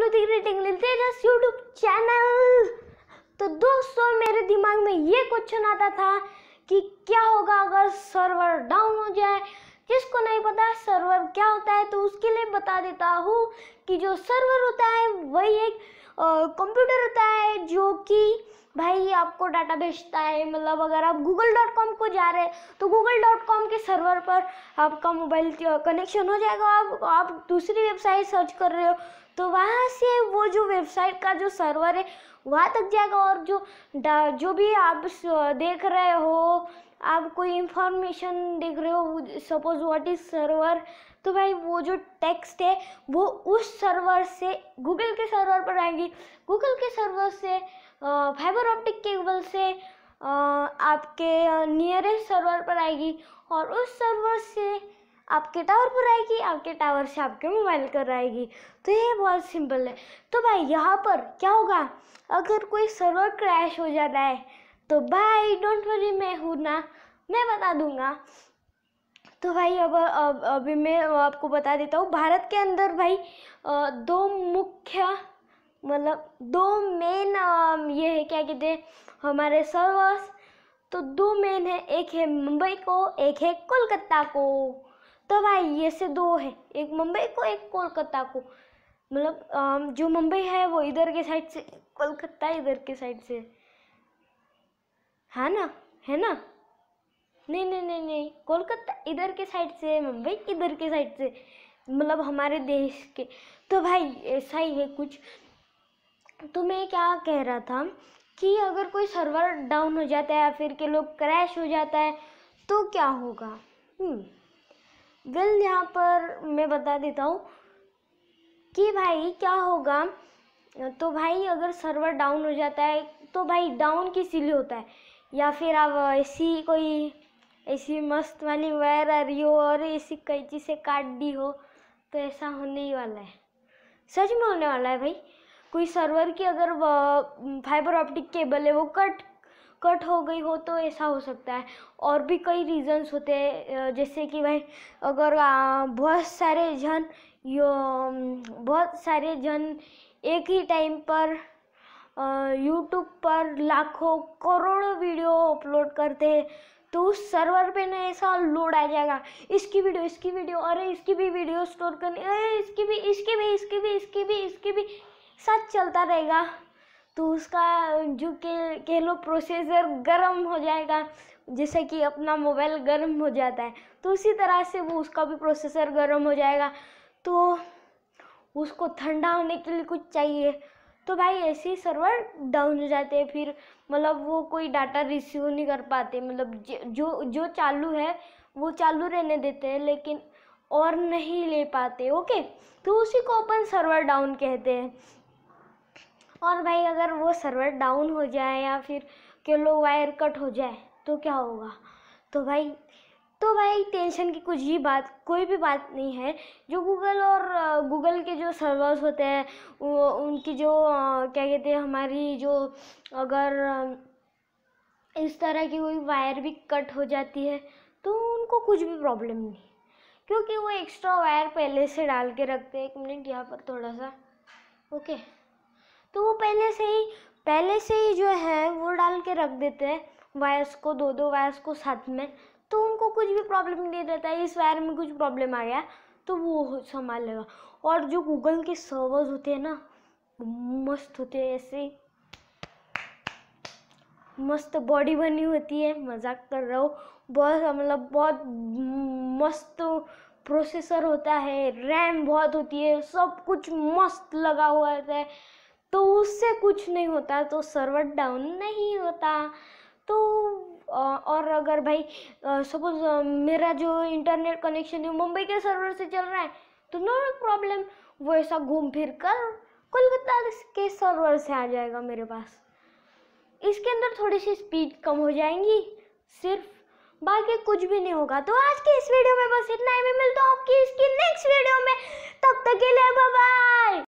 लोग देख रहे टेक यूट्यूब चैनल तो दोस्तों मेरे दिमाग में ये क्वेश्चन आता था कि क्या होगा अगर सर्वर डाउन हो जाए जिसको नहीं पता सर्वर क्या होता है तो उसके लिए बता देता हूँ कि जो सर्वर होता है वही एक कंप्यूटर होता है जो कि भाई आपको डाटा भेजता है मतलब अगर आप गूगल डॉट कॉम को जा रहे हैं तो गूगल डॉट कॉम के सर्वर पर आपका मोबाइल कनेक्शन हो जाएगा आप आप दूसरी वेबसाइट सर्च कर रहे हो तो वहाँ से वो जो वेबसाइट का जो सर्वर है वहाँ तक जाएगा और जो जो भी आप देख रहे हो आप कोई इंफॉर्मेशन देख रहे हो सपोज व्हाट इज सर्वर तो भाई वो जो टेक्स्ट है वो उस सर्वर से गूगल के सर्वर पर आएगी गूगल के सर्वर से फाइबर ऑप्टिक केबल से आपके नियरेस्ट सर्वर पर आएगी और उस सर्वर से आपके टावर पर आएगी आपके टावर से आपके मोबाइल पर आएगी तो ये बहुत सिंपल है तो भाई यहाँ पर क्या होगा अगर कोई सर्वर क्रैश हो जाता है तो भाई डोंट वरी मैं हूँ ना मैं बता दूंगा तो भाई अब अब अभी मैं आपको बता देता हूँ भारत के अंदर भाई दो मुख्य मतलब दो मेन ये है क्या कहते हैं हमारे सर्वस तो दो मेन है एक है मुंबई को एक है कोलकाता को तो भाई ये से दो है एक मुंबई को एक कोलकाता को मतलब जो मुंबई है वो इधर के साइड से कोलकाता इधर के साइड से है हाँ ना है ना नहीं नहीं नहीं नहीं कोलकाता इधर के साइड से मुंबई इधर के साइड से मतलब हमारे देश के तो भाई ऐसा ही है कुछ तो मैं क्या कह रहा था कि अगर कोई सर्वर डाउन हो जाता है या फिर के लोग क्रैश हो जाता है तो क्या होगा वेल हम्म। यहाँ पर मैं बता देता हूँ कि भाई क्या होगा तो भाई अगर सर्वर डाउन हो जाता है तो भाई डाउन किस लिए होता है या फिर आप ऐसी कोई ऐसी मस्त वाली वायर आ रही हो और ऐसी कैंची से काट दी हो तो ऐसा होने ही वाला है सच में होने वाला है भाई कोई सर्वर की अगर फाइबर ऑप्टिक केबल है वो कट कट हो गई हो तो ऐसा हो सकता है और भी कई रीजंस होते हैं जैसे कि भाई अगर बहुत सारे जन यो बहुत सारे जन एक ही टाइम पर यूट्यूब पर लाखों करोड़ों वीडियो अपलोड करते हैं तो उस सर्वर पे ना ऐसा लोड आ जाएगा इसकी वीडियो इसकी वीडियो अरे इसकी भी वीडियो स्टोर करनी अरे इसकी भी इसकी भी इसकी भी इसकी भी इसकी भी सच चलता रहेगा तो उसका जो के कह लो प्रोसेसर गर्म हो जाएगा जैसे कि अपना मोबाइल गर्म हो जाता है तो उसी तरह से वो उसका भी प्रोसेसर गर्म हो जाएगा तो उसको ठंडा होने के लिए कुछ चाहिए तो भाई ऐसे ही सर्वर डाउन हो जाते हैं फिर मतलब वो कोई डाटा रिसीव नहीं कर पाते मतलब जो जो चालू है वो चालू रहने देते हैं लेकिन और नहीं ले पाते ओके तो उसी को ओपन सर्वर डाउन कहते हैं और भाई अगर वो सर्वर डाउन हो जाए या फिर के लो वायर कट हो जाए तो क्या होगा तो भाई तो भाई टेंशन की कुछ ही बात कोई भी बात नहीं है जो गूगल और गूगल के जो सर्वर्स होते हैं वो उनकी जो क्या कहते हैं हमारी जो अगर इस तरह की कोई वायर भी कट हो जाती है तो उनको कुछ भी प्रॉब्लम नहीं क्योंकि वो एक्स्ट्रा वायर पहले से डाल के रखते हैं एक मिनट यहाँ पर थोड़ा सा ओके तो वो पहले से ही पहले से ही जो है वो डाल के रख देते हैं वायर्स को दो दो वायर्स को साथ में तो उनको कुछ भी प्रॉब्लम नहीं रहता है इस वायर में कुछ प्रॉब्लम आ गया तो वो संभाल लेगा और जो गूगल के सर्वर्स होते हैं ना मस्त होते हैं ऐसे मस्त बॉडी बनी होती है मजाक कर रहा हो बहुत मतलब बहुत मस्त प्रोसेसर होता है रैम बहुत होती है सब कुछ मस्त लगा हुआ होता है तो उससे कुछ नहीं होता तो सर्वर डाउन नहीं होता तो और अगर भाई सपोज मेरा जो इंटरनेट कनेक्शन है मुंबई के सर्वर से चल रहा है तो नो प्रॉब्लम वो ऐसा घूम फिर कर कोलकाता के सर्वर से आ जाएगा मेरे पास इसके अंदर थोड़ी सी स्पीड कम हो जाएंगी सिर्फ बाकी कुछ भी नहीं होगा तो आज के इस वीडियो में बस इतना ही मिलता हूँ आपकी इसकी नेक्स्ट वीडियो में तब तक के लिए बाय